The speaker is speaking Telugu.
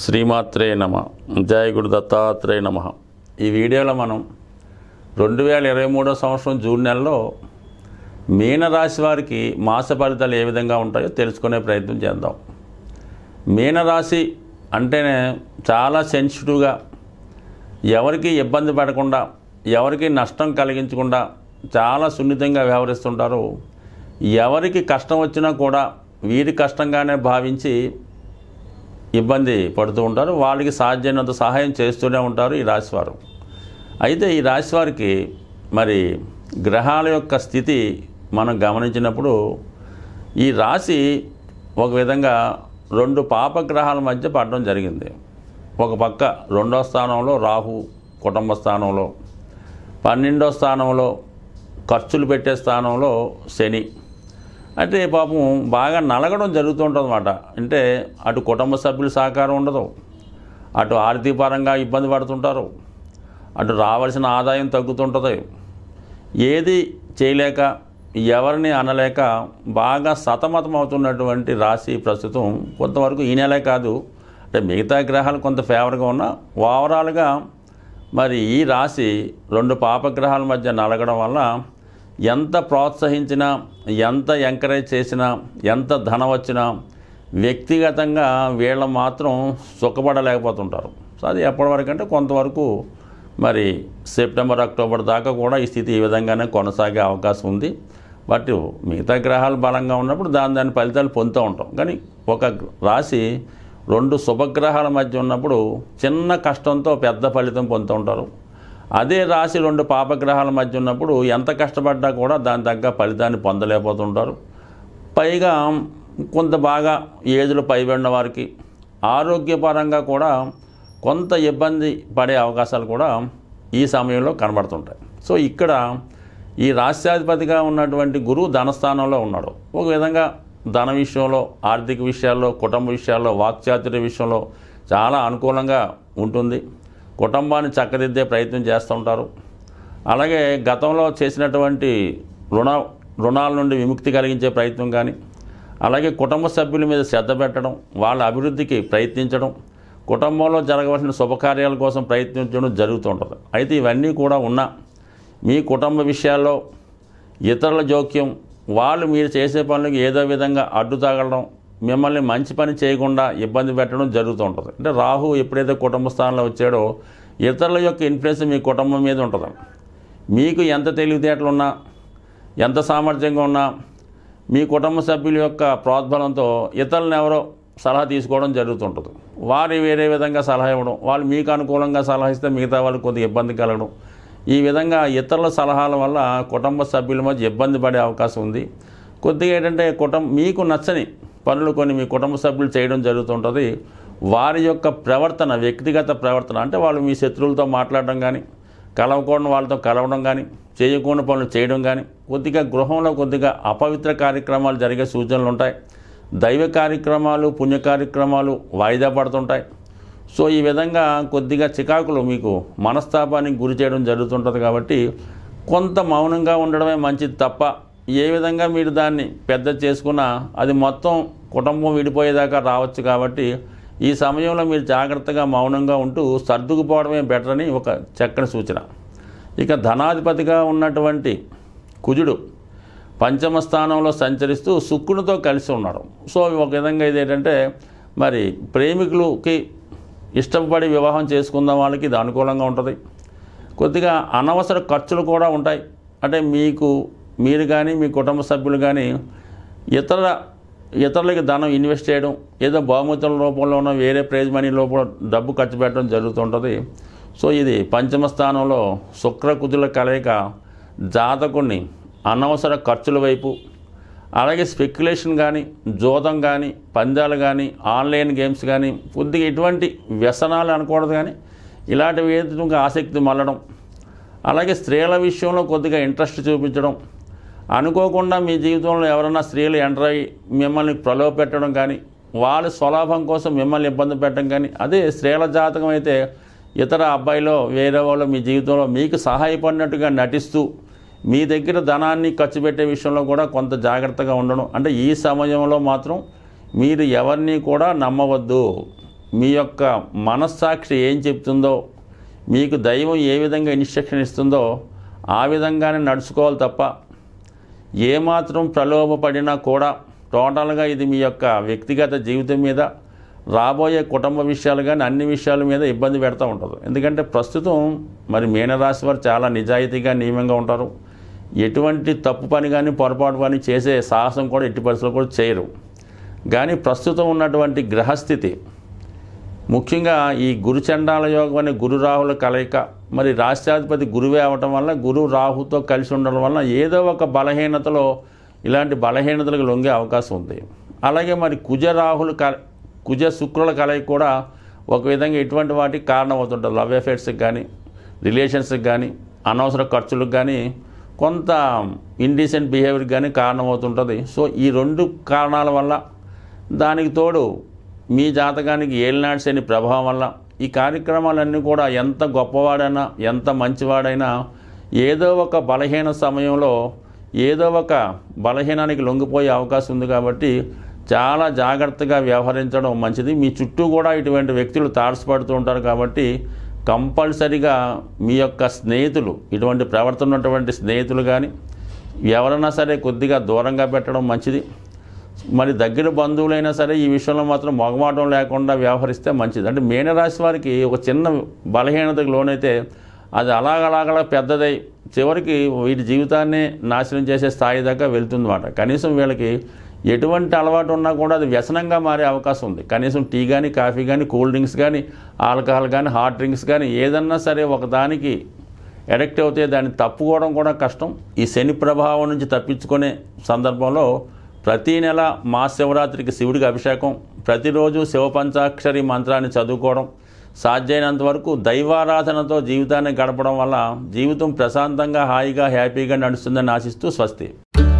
శ్రీమాత్రే నమ జయ గురు దత్తాత్రేయ నమ ఈ వీడియోలో మనం రెండు వేల ఇరవై మూడో సంవత్సరం జూన్ నెలలో మీనరాశి వారికి మాస ఫలితాలు ఏ విధంగా ఉంటాయో తెలుసుకునే ప్రయత్నం చేద్దాం మీనరాశి అంటేనే చాలా సెన్సిటివ్గా ఎవరికి ఇబ్బంది పడకుండా ఎవరికి నష్టం కలిగించకుండా చాలా సున్నితంగా వ్యవహరిస్తుంటారు ఎవరికి కష్టం వచ్చినా కూడా వీరి కష్టంగానే భావించి ఇబ్బంది పడుతూ ఉంటారు వాళ్ళకి సాధ్యమైనంత సహాయం చేస్తూనే ఉంటారు ఈ రాశివారు అయితే ఈ రాశివారికి మరి గ్రహాల యొక్క స్థితి మనం గమనించినప్పుడు ఈ రాశి ఒక విధంగా రెండు పాపగ్రహాల మధ్య పడడం జరిగింది ఒక పక్క రెండో స్థానంలో రాహు కుటుంబ స్థానంలో పన్నెండో స్థానంలో ఖర్చులు పెట్టే స్థానంలో శని అయితే పాపం బాగా నలగడం జరుగుతుంటుంది అనమాట అంటే అటు కుటుంబ సభ్యుల సహకారం ఉండదు అటు ఆర్థిక పరంగా ఇబ్బంది పడుతుంటారు అటు రావాల్సిన ఆదాయం తగ్గుతుంటుంది ఏది చేయలేక ఎవరిని అనలేక బాగా సతమతం అవుతున్నటువంటి రాశి ప్రస్తుతం కొంతవరకు ఈ నెలే కాదు అంటే మిగతా గ్రహాలు కొంత ఫేవర్గా ఉన్నా ఓవరాల్గా మరి ఈ రాశి రెండు పాపగ్రహాల మధ్య నలగడం వల్ల ఎంత ప్రోత్సహించినా ఎంత ఎంకరేజ్ చేసినా ఎంత ధనం వచ్చినా వ్యక్తిగతంగా వీళ్ళు మాత్రం సుఖపడలేకపోతుంటారు సో అది ఎప్పటివరకు అంటే కొంతవరకు మరి సెప్టెంబర్ అక్టోబర్ దాకా కూడా ఈ స్థితి ఈ విధంగానే కొనసాగే అవకాశం ఉంది బట్ మిగతా గ్రహాలు బలంగా ఉన్నప్పుడు దాని దాని ఫలితాలు పొందుతూ ఉంటాం కానీ ఒక రాశి రెండు శుభగ్రహాల మధ్య ఉన్నప్పుడు చిన్న కష్టంతో పెద్ద ఫలితం పొందుతూ ఉంటారు అదే రాశి రెండు పాపగ్రహాల మధ్య ఉన్నప్పుడు ఎంత కష్టపడ్డా కూడా దాని తగ్గ ఫలితాన్ని పొందలేకపోతుంటారు పైగా కొంత బాగా ఏజ్లో పైబడిన వారికి ఆరోగ్యపరంగా కూడా కొంత ఇబ్బంది పడే అవకాశాలు కూడా ఈ సమయంలో కనబడుతుంటాయి సో ఇక్కడ ఈ రాష్ట్రాధిపతిగా ఉన్నటువంటి గురువు ధనస్థానంలో ఉన్నాడు ఒక విధంగా ధన విషయంలో ఆర్థిక విషయాల్లో కుటుంబ విషయాల్లో వాక్చాతుర్య విషయంలో చాలా అనుకూలంగా ఉంటుంది కుటుంబాన్ని చక్కదిద్దే ప్రయత్నం చేస్తూ ఉంటారు అలాగే గతంలో చేసినటువంటి రుణ రుణాల నుండి విముక్తి కలిగించే ప్రయత్నం కానీ అలాగే కుటుంబ సభ్యుల మీద శ్రద్ధ పెట్టడం వాళ్ళ అభివృద్ధికి ప్రయత్నించడం కుటుంబంలో జరగవలసిన శుభకార్యాల కోసం ప్రయత్నించడం జరుగుతుంటుంది అయితే ఇవన్నీ కూడా ఉన్నా మీ కుటుంబ విషయాల్లో ఇతరుల జోక్యం వాళ్ళు మీరు చేసే పనులకు ఏదో విధంగా అడ్డు తాగడం మిమ్మల్ని మంచి పని చేయకుండా ఇబ్బంది పెట్టడం జరుగుతూ ఉంటుంది అంటే రాహు ఎప్పుడైతే కుటుంబ స్థానంలో వచ్చాడో ఇతరుల యొక్క ఇన్ఫ్లుయెన్స్ మీ కుటుంబం మీద ఉంటుంది మీకు ఎంత తెలివితేటలు ఉన్నా ఎంత సామర్థ్యంగా ఉన్నా మీ కుటుంబ సభ్యుల యొక్క ప్రోద్బలంతో ఇతరులను ఎవరో సలహా తీసుకోవడం జరుగుతుంటుంది వారి వేరే విధంగా సలహా ఇవ్వడం వాళ్ళు మీకు అనుకూలంగా సలహా ఇస్తే మిగతా వాళ్ళు కొద్దిగా ఇబ్బంది కలగడం ఈ విధంగా ఇతరుల సలహాల వల్ల కుటుంబ సభ్యుల మధ్య ఇబ్బంది పడే అవకాశం ఉంది కొద్దిగా ఏంటంటే కుటుంబ మీకు నచ్చని పనులు కొన్ని మీ కుటుంబ సభ్యులు చేయడం జరుగుతుంటుంది వారి యొక్క ప్రవర్తన వ్యక్తిగత ప్రవర్తన అంటే వాళ్ళు మీ శత్రువులతో మాట్లాడడం కానీ కలవకూడని వాళ్ళతో కలవడం కానీ చేయకూడని పనులు చేయడం కానీ కొద్దిగా గృహంలో కొద్దిగా అపవిత్ర కార్యక్రమాలు జరిగే సూచనలు ఉంటాయి దైవ కార్యక్రమాలు పుణ్య కార్యక్రమాలు వాయిదా పడుతుంటాయి సో ఈ విధంగా కొద్దిగా చికాకులు మీకు మనస్తాపానికి గురి చేయడం జరుగుతుంటుంది కాబట్టి కొంత మౌనంగా ఉండడమే మంచిది తప్ప ఏ విధంగా మీరు దాన్ని పెద్ద చేసుకున్నా అది మొత్తం కుటుంబం విడిపోయేదాకా రావచ్చు కాబట్టి ఈ సమయంలో మీరు జాగ్రత్తగా మౌనంగా ఉంటూ సర్దుకుపోవడమే బెటర్ అని ఒక చక్కని సూచన ఇక ధనాధిపతిగా ఉన్నటువంటి కుజుడు పంచమ స్థానంలో సంచరిస్తూ శుక్రునితో కలిసి ఉన్నాడు సో ఒక విధంగా ఇది ఏంటంటే మరి ప్రేమికులకి ఇష్టపడి వివాహం చేసుకున్న వాళ్ళకి ఇది అనుకూలంగా ఉంటుంది కొద్దిగా అనవసర ఖర్చులు కూడా ఉంటాయి అంటే మీకు మీరు కానీ మీ కుటుంబ సభ్యులు కానీ ఇతర ఇతరులకి ధనం ఇన్వెస్ట్ చేయడం ఏదో బహుమతుల రూపంలో ఉన్న వేరే ప్రైజ్ మనీ లోపల డబ్బు ఖర్చు పెట్టడం జరుగుతుంటుంది సో ఇది పంచమ స్థానంలో కుదుల కలయిక జాతకుడిని అనవసర ఖర్చుల వైపు అలాగే స్పెక్యులేషన్ కానీ జోదం కానీ పందాలు కానీ ఆన్లైన్ గేమ్స్ కానీ కొద్దిగా ఇటువంటి వ్యసనాలు అనకూడదు కానీ ఇలాంటివి ఆసక్తి మళ్ళడం అలాగే స్త్రీల విషయంలో కొద్దిగా ఇంట్రెస్ట్ చూపించడం అనుకోకుండా మీ జీవితంలో ఎవరైనా స్త్రీలు ఎంటర్ అయ్యి మిమ్మల్ని ప్రలోభ పెట్టడం కానీ వాళ్ళ స్వలాభం కోసం మిమ్మల్ని ఇబ్బంది పెట్టడం కానీ అదే స్త్రీల జాతకం అయితే ఇతర అబ్బాయిలో వేరే వాళ్ళు మీ జీవితంలో మీకు సహాయపడినట్టుగా నటిస్తూ మీ దగ్గర ధనాన్ని ఖర్చు పెట్టే విషయంలో కూడా కొంత జాగ్రత్తగా ఉండడం అంటే ఈ సమయంలో మాత్రం మీరు ఎవరిని కూడా నమ్మవద్దు మీ యొక్క మనస్సాక్షి ఏం చెప్తుందో మీకు దైవం ఏ విధంగా ఇన్స్ట్రక్షన్ ఇస్తుందో ఆ విధంగానే నడుచుకోవాలి తప్ప ఏమాత్రం ప్రలోభపడినా కూడా టోటల్గా ఇది మీ యొక్క వ్యక్తిగత జీవితం మీద రాబోయే కుటుంబ విషయాలు కానీ అన్ని విషయాల మీద ఇబ్బంది పెడతా ఉంటుంది ఎందుకంటే ప్రస్తుతం మరి మీనరాశి వారు చాలా నిజాయితీగా నియమంగా ఉంటారు ఎటువంటి తప్పు పని కానీ పొరపాటు పని చేసే సాహసం కూడా ఎట్టి పరిస్థితులు కూడా చేయరు కానీ ప్రస్తుతం ఉన్నటువంటి గ్రహస్థితి ముఖ్యంగా ఈ గురుచండాల యోగం అనే రాహుల కలయిక మరి రాష్ట్రాధిపతి గురువే అవటం వల్ల గురు రాహుతో కలిసి ఉండడం వల్ల ఏదో ఒక బలహీనతలో ఇలాంటి బలహీనతలకు లొంగే అవకాశం ఉంది అలాగే మరి కుజ రాహుల క కుజ శుక్రుల కలయిక కూడా ఒక విధంగా ఇటువంటి వాటికి కారణమవుతుంటుంది లవ్ అఫేర్స్కి కానీ రిలేషన్స్కి కానీ అనవసర ఖర్చులకు కానీ కొంత ఇండిసెంట్ బిహేవియర్కి కానీ కారణమవుతుంటుంది సో ఈ రెండు కారణాల వల్ల దానికి తోడు మీ జాతకానికి ఏలినాడు శని ప్రభావం వల్ల ఈ కార్యక్రమాలన్నీ కూడా ఎంత గొప్పవాడైనా ఎంత మంచివాడైనా ఏదో ఒక బలహీన సమయంలో ఏదో ఒక బలహీనానికి లొంగిపోయే అవకాశం ఉంది కాబట్టి చాలా జాగ్రత్తగా వ్యవహరించడం మంచిది మీ చుట్టూ కూడా ఇటువంటి వ్యక్తులు తారసపడుతూ ఉంటారు కాబట్టి కంపల్సరిగా మీ యొక్క స్నేహితులు ఇటువంటి ప్రవర్తన ఉన్నటువంటి స్నేహితులు కానీ ఎవరైనా సరే కొద్దిగా దూరంగా పెట్టడం మంచిది మరి దగ్గర బంధువులైనా సరే ఈ విషయంలో మాత్రం మొగమాటం లేకుండా వ్యవహరిస్తే మంచిది అంటే మీనరాశి వారికి ఒక చిన్న బలహీనతకు లోనైతే అది అలాగలాగలా పెద్దదై చివరికి వీటి జీవితాన్ని నాశనం చేసే స్థాయి దాకా వెళ్తుందన్నమాట కనీసం వీళ్ళకి ఎటువంటి అలవాటు ఉన్నా కూడా అది వ్యసనంగా మారే అవకాశం ఉంది కనీసం టీ కానీ కాఫీ కానీ కూల్ డ్రింక్స్ కానీ ఆల్కహాల్ కానీ హాట్ డ్రింక్స్ కానీ ఏదన్నా సరే ఒకదానికి అడిక్ట్ అవుతే దాన్ని తప్పుకోవడం కూడా కష్టం ఈ శని ప్రభావం నుంచి తప్పించుకునే సందర్భంలో ప్రతీ నెల శివరాత్రికి శివుడికి అభిషేకం ప్రతిరోజు శివపంచాక్షరి మంత్రాన్ని చదువుకోవడం సాధ్యమైనంత వరకు దైవారాధనతో జీవితాన్ని గడపడం వల్ల జీవితం ప్రశాంతంగా హాయిగా హ్యాపీగా నడుస్తుందని ఆశిస్తూ స్వస్తి